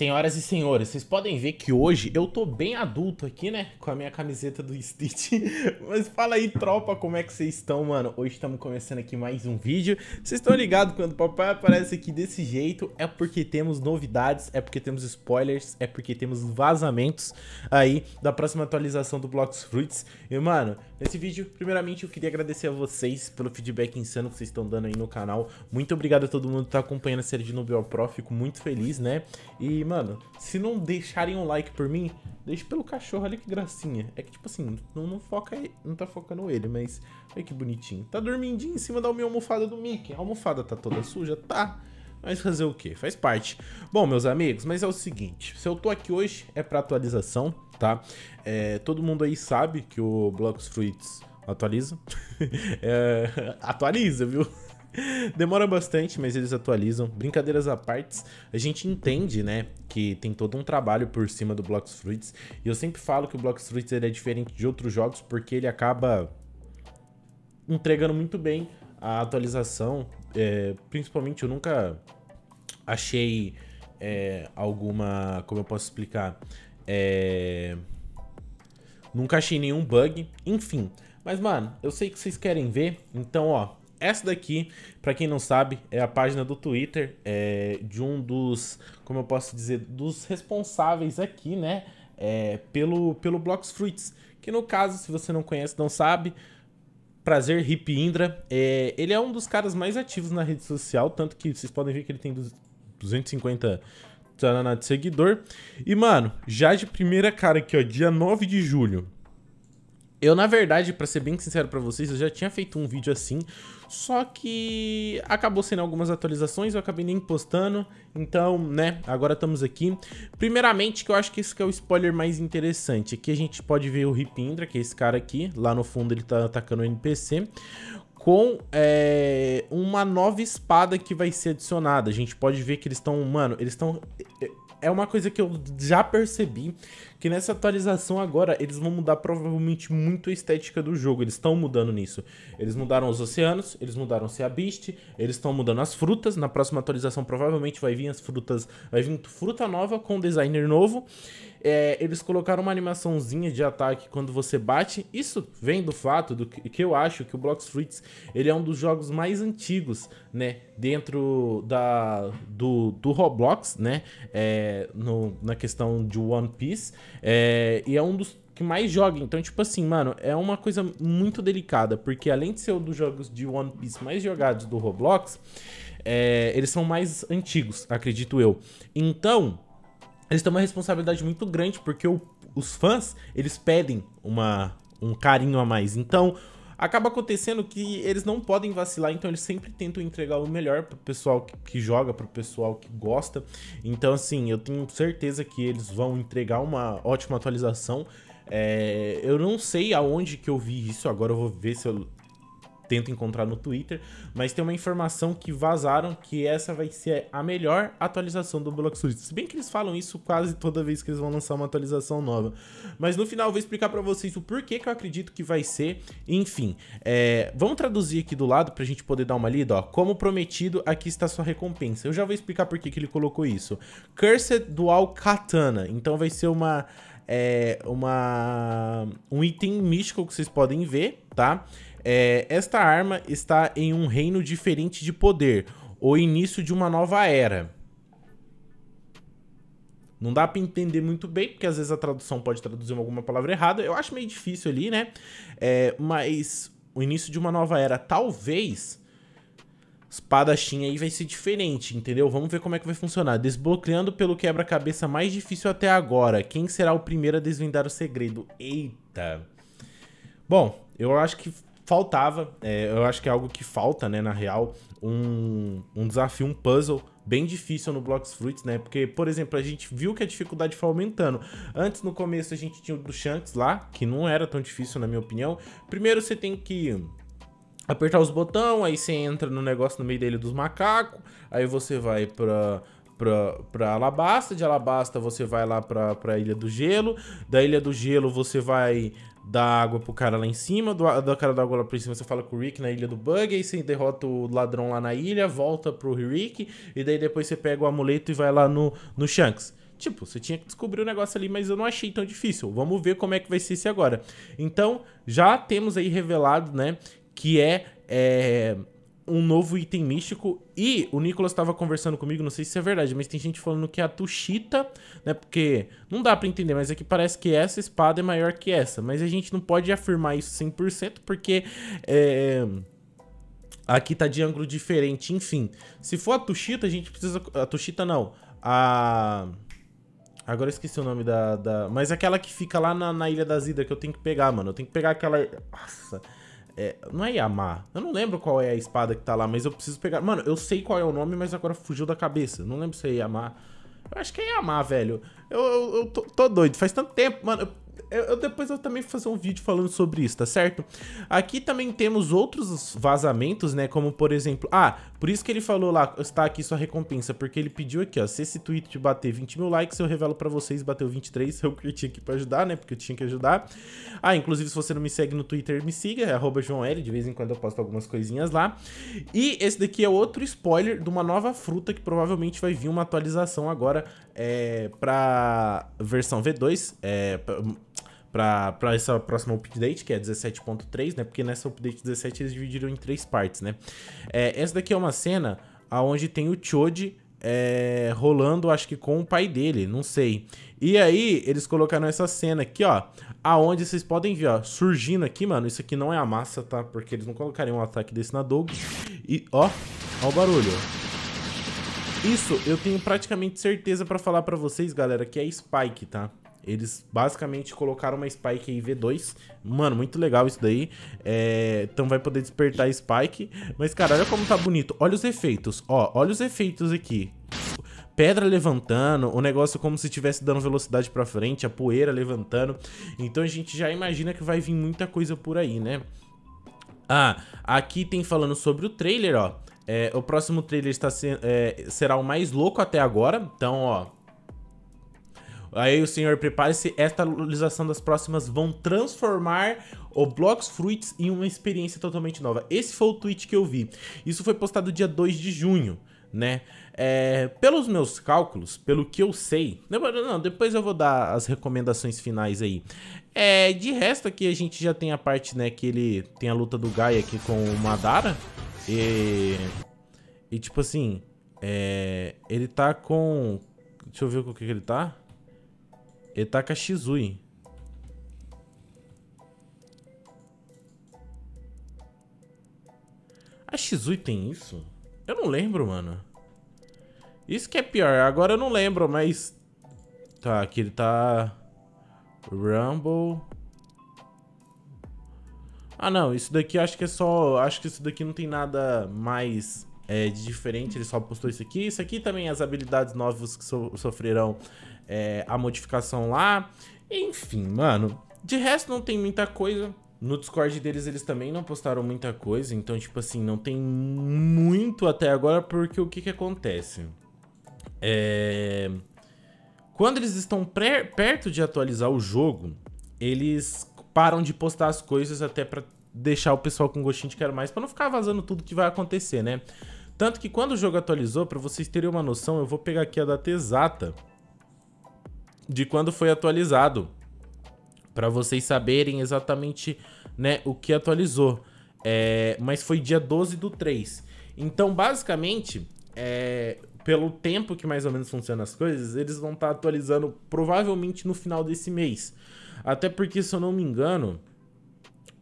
Senhoras e senhores, vocês podem ver que hoje eu tô bem adulto aqui, né? Com a minha camiseta do Stitch. Mas fala aí, tropa, como é que vocês estão, mano? Hoje estamos começando aqui mais um vídeo. Vocês estão ligados quando o papai aparece aqui desse jeito? É porque temos novidades, é porque temos spoilers, é porque temos vazamentos aí da próxima atualização do Blocks Fruits. E, mano, nesse vídeo, primeiramente, eu queria agradecer a vocês pelo feedback insano que vocês estão dando aí no canal. Muito obrigado a todo mundo que tá acompanhando a série de Nobel Pro. Fico muito feliz, né? E mano, se não deixarem um like por mim, deixe pelo cachorro, olha que gracinha. É que, tipo assim, não, não foca, não tá focando ele, mas olha que bonitinho. Tá dormindinho em cima da minha almofada do Mickey. A almofada tá toda suja? Tá. Mas fazer o quê? Faz parte. Bom, meus amigos, mas é o seguinte, se eu tô aqui hoje é pra atualização, tá? É, todo mundo aí sabe que o Blocos Fruits atualiza. é, atualiza, viu? Demora bastante, mas eles atualizam. Brincadeiras à parte, a gente entende, né, que tem todo um trabalho por cima do Blocks Fruits. E eu sempre falo que o Blocks Fruits é diferente de outros jogos porque ele acaba entregando muito bem a atualização. É, principalmente, eu nunca achei é, alguma. Como eu posso explicar? É, nunca achei nenhum bug. Enfim. Mas, mano, eu sei que vocês querem ver. Então, ó, essa daqui, para quem não sabe, é a página do Twitter é, de um dos, como eu posso dizer, dos responsáveis aqui, né? É, pelo, pelo Blocks Fruits. Que no caso, se você não conhece, não sabe, prazer, Hip Indra. É, ele é um dos caras mais ativos na rede social, tanto que vocês podem ver que ele tem 250 de seguidor. E, mano, já de primeira cara aqui, ó, dia 9 de julho. Eu, na verdade, para ser bem sincero para vocês, eu já tinha feito um vídeo assim, só que acabou sendo algumas atualizações, eu acabei nem postando, então, né, agora estamos aqui. Primeiramente, que eu acho que esse que é o spoiler mais interessante, aqui a gente pode ver o Ripindra, que é esse cara aqui, lá no fundo ele tá atacando o NPC, com é, uma nova espada que vai ser adicionada. A gente pode ver que eles estão, mano, eles estão é, é uma coisa que eu já percebi que nessa atualização agora eles vão mudar provavelmente muito a estética do jogo. Eles estão mudando nisso. Eles mudaram os oceanos, eles mudaram o Beast, eles estão mudando as frutas. Na próxima atualização provavelmente vai vir as frutas, vai vir fruta nova com designer novo é, eles colocaram uma animaçãozinha de ataque quando você bate. Isso vem do fato do que, que eu acho que o Blox Fruits ele é um dos jogos mais antigos, né? Dentro da, do, do Roblox, né? É, no, na questão de One Piece. É, e é um dos que mais joga. Então, tipo assim, mano, é uma coisa muito delicada, porque além de ser um dos jogos de One Piece mais jogados do Roblox, é, eles são mais antigos, acredito eu. Então, eles têm uma responsabilidade muito grande, porque o, os fãs, eles pedem uma, um carinho a mais. Então, acaba acontecendo que eles não podem vacilar, então eles sempre tentam entregar o melhor pro pessoal que, que joga, pro pessoal que gosta. Então, assim, eu tenho certeza que eles vão entregar uma ótima atualização. É, eu não sei aonde que eu vi isso, agora eu vou ver se eu, tento encontrar no Twitter, mas tem uma informação que vazaram que essa vai ser a melhor atualização do Bloxroot. Se bem que eles falam isso quase toda vez que eles vão lançar uma atualização nova. Mas no final eu vou explicar para vocês o porquê que eu acredito que vai ser. Enfim, é, vamos traduzir aqui do lado pra gente poder dar uma lida, ó. Como prometido, aqui está sua recompensa. Eu já vou explicar por que ele colocou isso. Cursed Dual Katana. Então vai ser uma é uma um item místico que vocês podem ver, tá? É, esta arma está em um reino diferente de poder, o início de uma nova era. Não dá para entender muito bem, porque às vezes a tradução pode traduzir alguma palavra errada. Eu acho meio difícil ali, né? É, mas o início de uma nova era, talvez espadachim aí vai ser diferente, entendeu? Vamos ver como é que vai funcionar. Desbloqueando pelo quebra-cabeça mais difícil até agora. Quem será o primeiro a desvendar o segredo? Eita! Bom, eu acho que faltava, é, eu acho que é algo que falta, né, na real, um, um desafio, um puzzle bem difícil no Blocks Fruits, né? Porque, por exemplo, a gente viu que a dificuldade foi aumentando. Antes, no começo, a gente tinha o do Shanks lá, que não era tão difícil, na minha opinião. Primeiro, você tem que apertar os botões, aí você entra no negócio no meio dele dos macacos, aí você vai pra pra, pra Alabasta, de Alabasta você vai lá pra, pra Ilha do Gelo, da Ilha do Gelo você vai da água pro cara lá em cima, do, do cara da água lá pra cima você fala com o Rick na ilha do Bug, aí você derrota o ladrão lá na ilha, volta pro Rick, e daí depois você pega o amuleto e vai lá no, no Shanks. Tipo, você tinha que descobrir o um negócio ali, mas eu não achei tão difícil. Vamos ver como é que vai ser esse agora. Então, já temos aí revelado, né, que é... é um novo item místico. E o Nicolas estava conversando comigo, não sei se é verdade, mas tem gente falando que a Tushita, né? Porque não dá para entender, mas é que parece que essa espada é maior que essa. Mas a gente não pode afirmar isso 100% porque é, aqui tá de ângulo diferente. Enfim, se for a Tushita, a gente precisa... A Tushita não, a... Agora eu esqueci o nome da, da... Mas aquela que fica lá na, na Ilha da Zida que eu tenho que pegar, mano. Eu tenho que pegar aquela... Nossa... É, não é Yamaha. Eu não lembro qual é a espada que tá lá, mas eu preciso pegar. Mano, eu sei qual é o nome, mas agora fugiu da cabeça. Não lembro se é Yamaha. Eu acho que é Yamaha, velho. Eu, eu, eu tô, tô, doido. Faz tanto tempo, mano. Eu eu, eu, depois eu também vou fazer um vídeo falando sobre isso, tá certo? Aqui também temos outros vazamentos, né? Como por exemplo... Ah, por isso que ele falou lá, está aqui sua recompensa. Porque ele pediu aqui, ó. Se esse tweet bater 20 mil likes, eu revelo pra vocês. Bateu 23, eu curti aqui pra ajudar, né? Porque eu tinha que ajudar. Ah, inclusive se você não me segue no Twitter, me siga. É arroba L, De vez em quando eu posto algumas coisinhas lá. E esse daqui é outro spoiler de uma nova fruta que provavelmente vai vir uma atualização agora é, pra versão V2. É... Pra, para essa próxima update, que é 17.3, né? Porque nessa update 17 eles dividiram em três partes, né? É, essa daqui é uma cena aonde tem o Choji é, rolando, acho que com o pai dele, não sei. E aí, eles colocaram essa cena aqui, ó, aonde vocês podem ver, ó, surgindo aqui, mano, isso aqui não é a massa, tá? Porque eles não colocariam um ataque desse na Dog. E, ó, ó o barulho, Isso, eu tenho praticamente certeza pra falar pra vocês, galera, que é Spike, tá? Eles basicamente colocaram uma Spike aí V2. Mano, muito legal isso daí. É, então vai poder despertar Spike. Mas, cara, olha como tá bonito. Olha os efeitos. Ó, olha os efeitos aqui pedra levantando, o negócio como se estivesse dando velocidade pra frente, a poeira levantando. Então a gente já imagina que vai vir muita coisa por aí, né? Ah, aqui tem falando sobre o trailer, ó. É, o próximo trailer está se, é, será o mais louco até agora. Então, ó, Aí o senhor prepare-se, esta atualização das próximas vão transformar o Blox Fruits em uma experiência totalmente nova. Esse foi o tweet que eu vi. Isso foi postado dia 2 de junho, né? É, pelos meus cálculos, pelo que eu sei, não, depois eu vou dar as recomendações finais aí. É, de resto aqui a gente já tem a parte, né, que ele tem a luta do Gaia aqui com o Madara e e tipo assim, é, ele tá com deixa eu ver com o que, que ele tá. Etaka Shizui. A Shizui tem isso? Eu não lembro, mano. Isso que é pior. Agora eu não lembro, mas... Tá, aqui ele tá... Rumble... Ah, não. Isso daqui acho que é só... Acho que isso daqui não tem nada mais é, de diferente, ele só postou isso aqui. Isso aqui também, as habilidades novas que so sofrerão é, a modificação lá. Enfim, mano, de resto não tem muita coisa. No Discord deles, eles também não postaram muita coisa, então, tipo assim, não tem muito até agora, porque o que que acontece? É... Quando eles estão perto de atualizar o jogo, eles param de postar as coisas até para deixar o pessoal com gostinho de quero mais, para não ficar vazando tudo que vai acontecer, né? Tanto que quando o jogo atualizou, para vocês terem uma noção, eu vou pegar aqui a data exata de quando foi atualizado, para vocês saberem exatamente né, o que atualizou. É, mas foi dia 12 do 3. Então, basicamente, é, pelo tempo que mais ou menos funcionam as coisas, eles vão estar tá atualizando provavelmente no final desse mês. Até porque, se eu não me engano,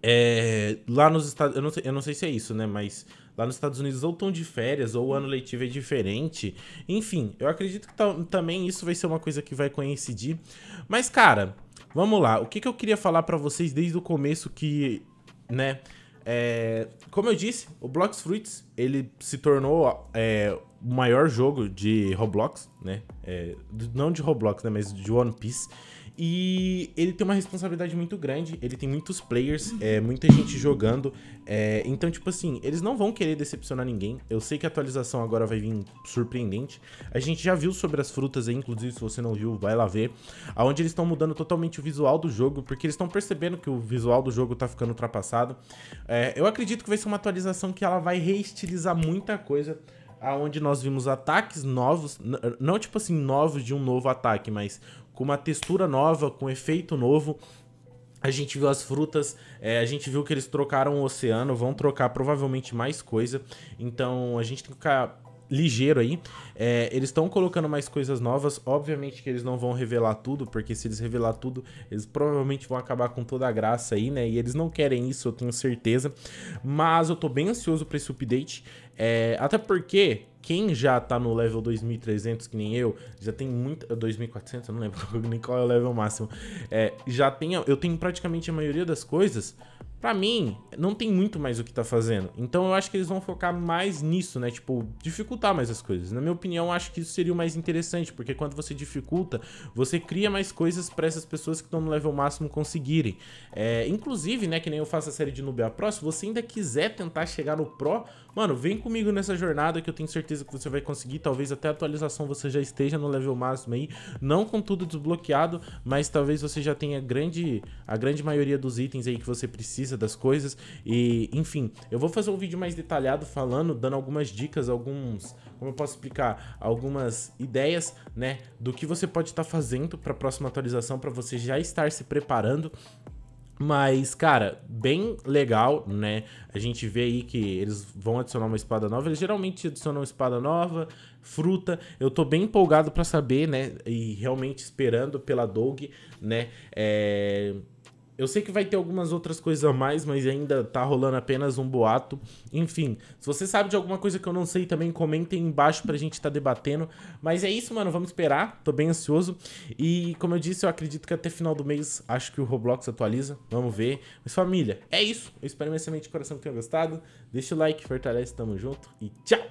é, lá nos Estados... Eu eu não sei se é isso, né? Mas Lá nos Estados Unidos ou estão de férias ou o ano letivo é diferente. Enfim, eu acredito que também isso vai ser uma coisa que vai coincidir. Mas, cara, vamos lá. O que, que eu queria falar para vocês desde o começo que, né... É, como eu disse, o Blox Fruits, ele se tornou é, o maior jogo de Roblox, né? É, não de Roblox, né? Mas de One Piece. E ele tem uma responsabilidade muito grande, ele tem muitos players, é, muita gente jogando. É, então, tipo assim, eles não vão querer decepcionar ninguém. Eu sei que a atualização agora vai vir surpreendente. A gente já viu sobre as frutas aí, inclusive, se você não viu, vai lá ver. Onde eles estão mudando totalmente o visual do jogo, porque eles estão percebendo que o visual do jogo tá ficando ultrapassado. É, eu acredito que vai ser uma atualização que ela vai reestilizar muita coisa aonde nós vimos ataques novos, não tipo assim, novos de um novo ataque, mas com uma textura nova, com um efeito novo. A gente viu as frutas, é, a gente viu que eles trocaram o oceano, vão trocar provavelmente mais coisa. Então a gente tem que ficar ligeiro aí. É, eles estão colocando mais coisas novas. Obviamente que eles não vão revelar tudo, porque se eles revelar tudo, eles provavelmente vão acabar com toda a graça aí, né? E eles não querem isso, eu tenho certeza. Mas eu tô bem ansioso para esse update. É, até porque quem já tá no level 2300, que nem eu, já tem muita. Eh, 2400, eu não lembro nem qual é o level máximo. É, já tem. Eu tenho praticamente a maioria das coisas. Pra mim, não tem muito mais o que tá fazendo. Então eu acho que eles vão focar mais nisso, né? Tipo, dificultar mais as coisas. Na minha opinião, acho que isso seria o mais interessante, porque quando você dificulta, você cria mais coisas para essas pessoas que estão no level máximo conseguirem. É, inclusive, né, que nem eu faço a série de Nubia Pro, se você ainda quiser tentar chegar no Pro, mano, vem comigo nessa jornada que eu tenho certeza certeza que você vai conseguir, talvez até a atualização você já esteja no level máximo aí, não com tudo desbloqueado, mas talvez você já tenha grande, a grande maioria dos itens aí que você precisa das coisas e, enfim, eu vou fazer um vídeo mais detalhado falando, dando algumas dicas, alguns, como eu posso explicar, algumas ideias, né, do que você pode estar tá fazendo para a próxima atualização para você já estar se preparando mas, cara, bem legal, né? A gente vê aí que eles vão adicionar uma espada nova. Eles geralmente adicionam uma espada nova, fruta. Eu tô bem empolgado para saber, né? E realmente esperando pela Doug, né? É eu sei que vai ter algumas outras coisas a mais, mas ainda tá rolando apenas um boato. Enfim, se você sabe de alguma coisa que eu não sei também, comentem embaixo pra gente estar tá debatendo. Mas é isso, mano, vamos esperar. Tô bem ansioso. E como eu disse, eu acredito que até final do mês acho que o Roblox atualiza. Vamos ver. Mas família, é isso. Eu espero imensamente de coração que tenha gostado. Deixa o like, fortalece, tamo junto e tchau!